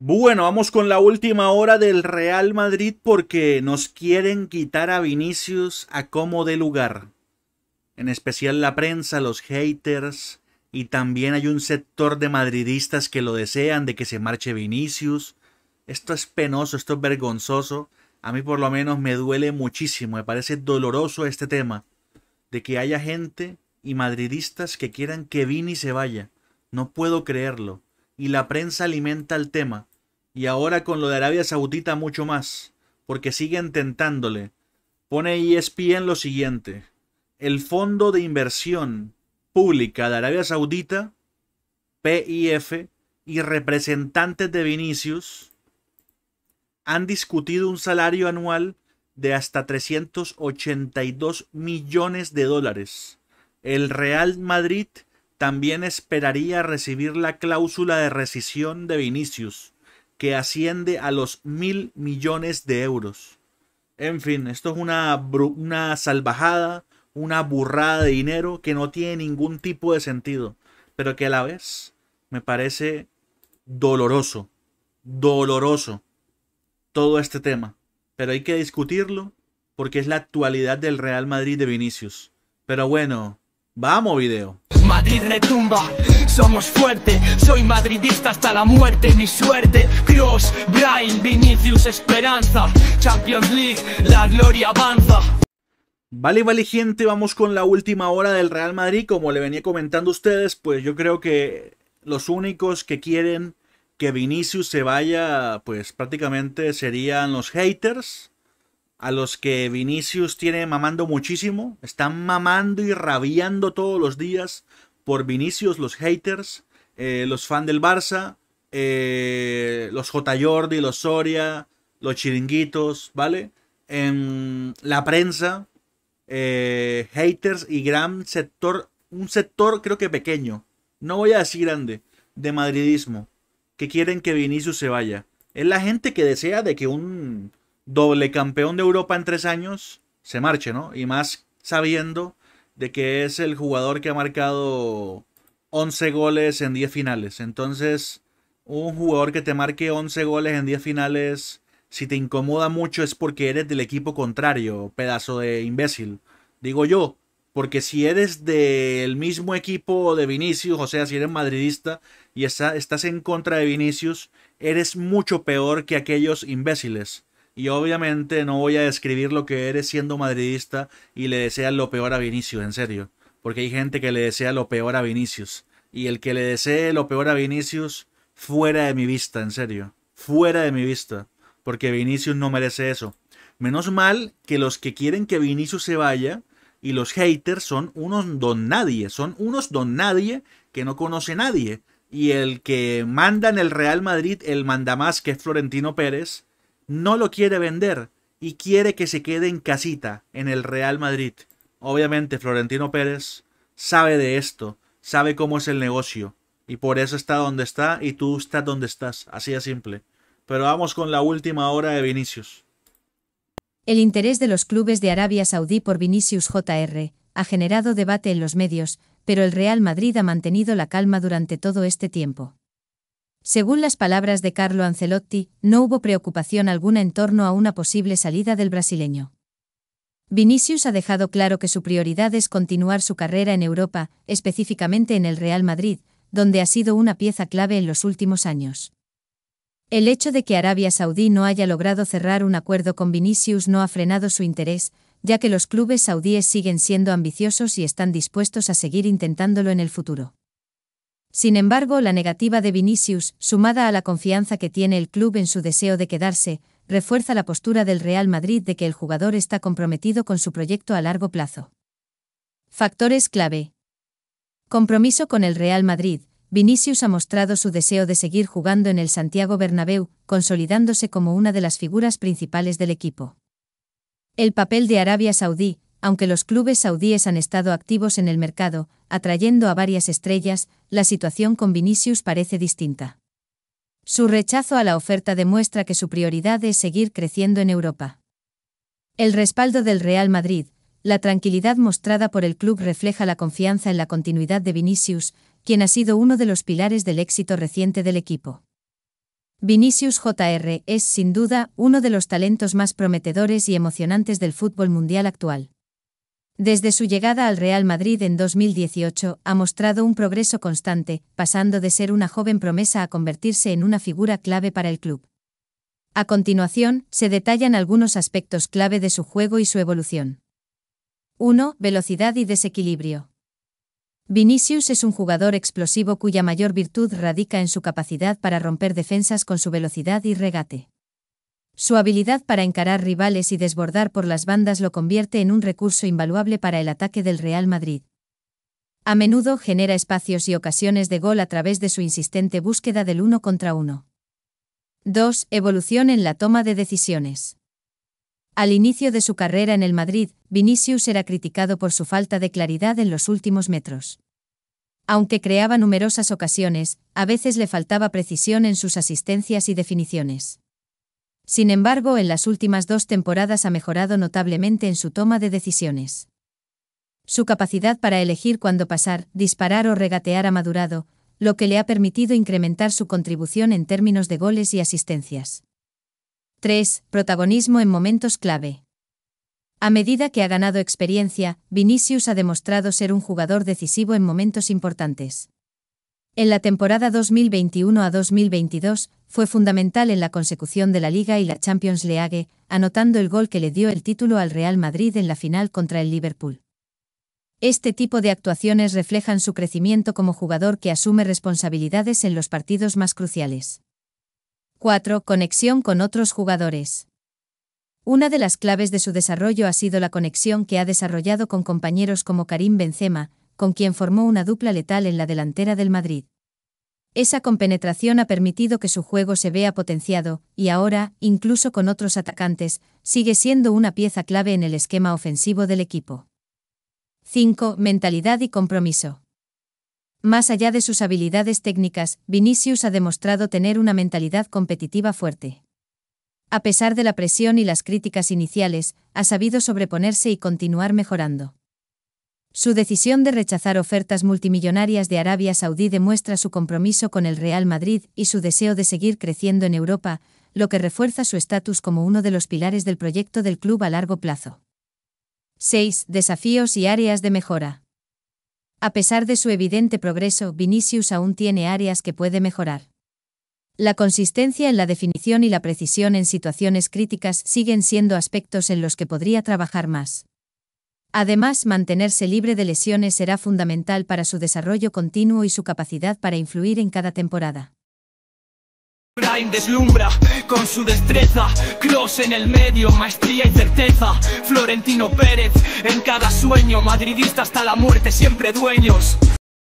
Bueno, vamos con la última hora del Real Madrid porque nos quieren quitar a Vinicius a como de lugar. En especial la prensa, los haters y también hay un sector de madridistas que lo desean de que se marche Vinicius. Esto es penoso, esto es vergonzoso. A mí por lo menos me duele muchísimo, me parece doloroso este tema de que haya gente y madridistas que quieran que Vini se vaya. No puedo creerlo y la prensa alimenta el tema. Y ahora con lo de Arabia Saudita mucho más, porque siguen tentándole. Pone ESPN lo siguiente. El Fondo de Inversión Pública de Arabia Saudita, PIF, y representantes de Vinicius han discutido un salario anual de hasta 382 millones de dólares. El Real Madrid también esperaría recibir la cláusula de rescisión de Vinicius, que asciende a los mil millones de euros. En fin, esto es una, una salvajada, una burrada de dinero que no tiene ningún tipo de sentido, pero que a la vez me parece doloroso, doloroso todo este tema. Pero hay que discutirlo porque es la actualidad del Real Madrid de Vinicius. Pero bueno, vamos video. Madrid retumba, somos fuerte, soy madridista hasta la muerte, mi suerte, Cross, Brian, Vinicius, Esperanza, Champions League, la gloria avanza. Vale, vale gente, vamos con la última hora del Real Madrid, como le venía comentando a ustedes, pues yo creo que los únicos que quieren que Vinicius se vaya, pues prácticamente serían los haters, a los que Vinicius tiene mamando muchísimo, están mamando y rabiando todos los días por Vinicius, los haters, eh, los fans del Barça, eh, los J. Jordi, los Soria, los chiringuitos, ¿vale? En la prensa, eh, haters y gran sector, un sector creo que pequeño, no voy a decir grande, de madridismo, que quieren que Vinicius se vaya. Es la gente que desea de que un doble campeón de Europa en tres años, se marche, ¿no? Y más sabiendo de que es el jugador que ha marcado 11 goles en 10 finales. Entonces, un jugador que te marque 11 goles en 10 finales, si te incomoda mucho es porque eres del equipo contrario, pedazo de imbécil. Digo yo, porque si eres del mismo equipo de Vinicius, o sea, si eres madridista y estás en contra de Vinicius, eres mucho peor que aquellos imbéciles. Y obviamente no voy a describir lo que eres siendo madridista y le deseas lo peor a Vinicius, en serio. Porque hay gente que le desea lo peor a Vinicius. Y el que le desee lo peor a Vinicius, fuera de mi vista, en serio. Fuera de mi vista. Porque Vinicius no merece eso. Menos mal que los que quieren que Vinicius se vaya y los haters son unos don nadie. Son unos don nadie que no conoce nadie. Y el que manda en el Real Madrid, el mandamás que es Florentino Pérez, no lo quiere vender y quiere que se quede en casita, en el Real Madrid. Obviamente Florentino Pérez sabe de esto, sabe cómo es el negocio, y por eso está donde está y tú estás donde estás, así de simple. Pero vamos con la última hora de Vinicius. El interés de los clubes de Arabia Saudí por Vinicius JR ha generado debate en los medios, pero el Real Madrid ha mantenido la calma durante todo este tiempo. Según las palabras de Carlo Ancelotti, no hubo preocupación alguna en torno a una posible salida del brasileño. Vinicius ha dejado claro que su prioridad es continuar su carrera en Europa, específicamente en el Real Madrid, donde ha sido una pieza clave en los últimos años. El hecho de que Arabia Saudí no haya logrado cerrar un acuerdo con Vinicius no ha frenado su interés, ya que los clubes saudíes siguen siendo ambiciosos y están dispuestos a seguir intentándolo en el futuro. Sin embargo, la negativa de Vinicius, sumada a la confianza que tiene el club en su deseo de quedarse, refuerza la postura del Real Madrid de que el jugador está comprometido con su proyecto a largo plazo. Factores clave. Compromiso con el Real Madrid. Vinicius ha mostrado su deseo de seguir jugando en el Santiago Bernabéu, consolidándose como una de las figuras principales del equipo. El papel de Arabia Saudí, aunque los clubes saudíes han estado activos en el mercado, atrayendo a varias estrellas, la situación con Vinicius parece distinta. Su rechazo a la oferta demuestra que su prioridad es seguir creciendo en Europa. El respaldo del Real Madrid, la tranquilidad mostrada por el club refleja la confianza en la continuidad de Vinicius, quien ha sido uno de los pilares del éxito reciente del equipo. Vinicius Jr. es, sin duda, uno de los talentos más prometedores y emocionantes del fútbol mundial actual. Desde su llegada al Real Madrid en 2018, ha mostrado un progreso constante, pasando de ser una joven promesa a convertirse en una figura clave para el club. A continuación, se detallan algunos aspectos clave de su juego y su evolución. 1. Velocidad y desequilibrio. Vinicius es un jugador explosivo cuya mayor virtud radica en su capacidad para romper defensas con su velocidad y regate. Su habilidad para encarar rivales y desbordar por las bandas lo convierte en un recurso invaluable para el ataque del Real Madrid. A menudo genera espacios y ocasiones de gol a través de su insistente búsqueda del uno contra uno. 2. Evolución en la toma de decisiones. Al inicio de su carrera en el Madrid, Vinicius era criticado por su falta de claridad en los últimos metros. Aunque creaba numerosas ocasiones, a veces le faltaba precisión en sus asistencias y definiciones. Sin embargo, en las últimas dos temporadas ha mejorado notablemente en su toma de decisiones. Su capacidad para elegir cuándo pasar, disparar o regatear ha madurado, lo que le ha permitido incrementar su contribución en términos de goles y asistencias. 3. Protagonismo en momentos clave. A medida que ha ganado experiencia, Vinicius ha demostrado ser un jugador decisivo en momentos importantes. En la temporada 2021 a 2022, fue fundamental en la consecución de la Liga y la Champions League, anotando el gol que le dio el título al Real Madrid en la final contra el Liverpool. Este tipo de actuaciones reflejan su crecimiento como jugador que asume responsabilidades en los partidos más cruciales. 4. Conexión con otros jugadores. Una de las claves de su desarrollo ha sido la conexión que ha desarrollado con compañeros como Karim Benzema, con quien formó una dupla letal en la delantera del Madrid. Esa compenetración ha permitido que su juego se vea potenciado, y ahora, incluso con otros atacantes, sigue siendo una pieza clave en el esquema ofensivo del equipo. 5. Mentalidad y compromiso. Más allá de sus habilidades técnicas, Vinicius ha demostrado tener una mentalidad competitiva fuerte. A pesar de la presión y las críticas iniciales, ha sabido sobreponerse y continuar mejorando. Su decisión de rechazar ofertas multimillonarias de Arabia Saudí demuestra su compromiso con el Real Madrid y su deseo de seguir creciendo en Europa, lo que refuerza su estatus como uno de los pilares del proyecto del club a largo plazo. 6. Desafíos y áreas de mejora. A pesar de su evidente progreso, Vinicius aún tiene áreas que puede mejorar. La consistencia en la definición y la precisión en situaciones críticas siguen siendo aspectos en los que podría trabajar más. Además, mantenerse libre de lesiones será fundamental para su desarrollo continuo y su capacidad para influir en cada temporada. Brain deslumbra con su destreza, Cross en el medio, maestría y certeza. Florentino Pérez en cada sueño, madridista hasta la muerte, siempre dueños.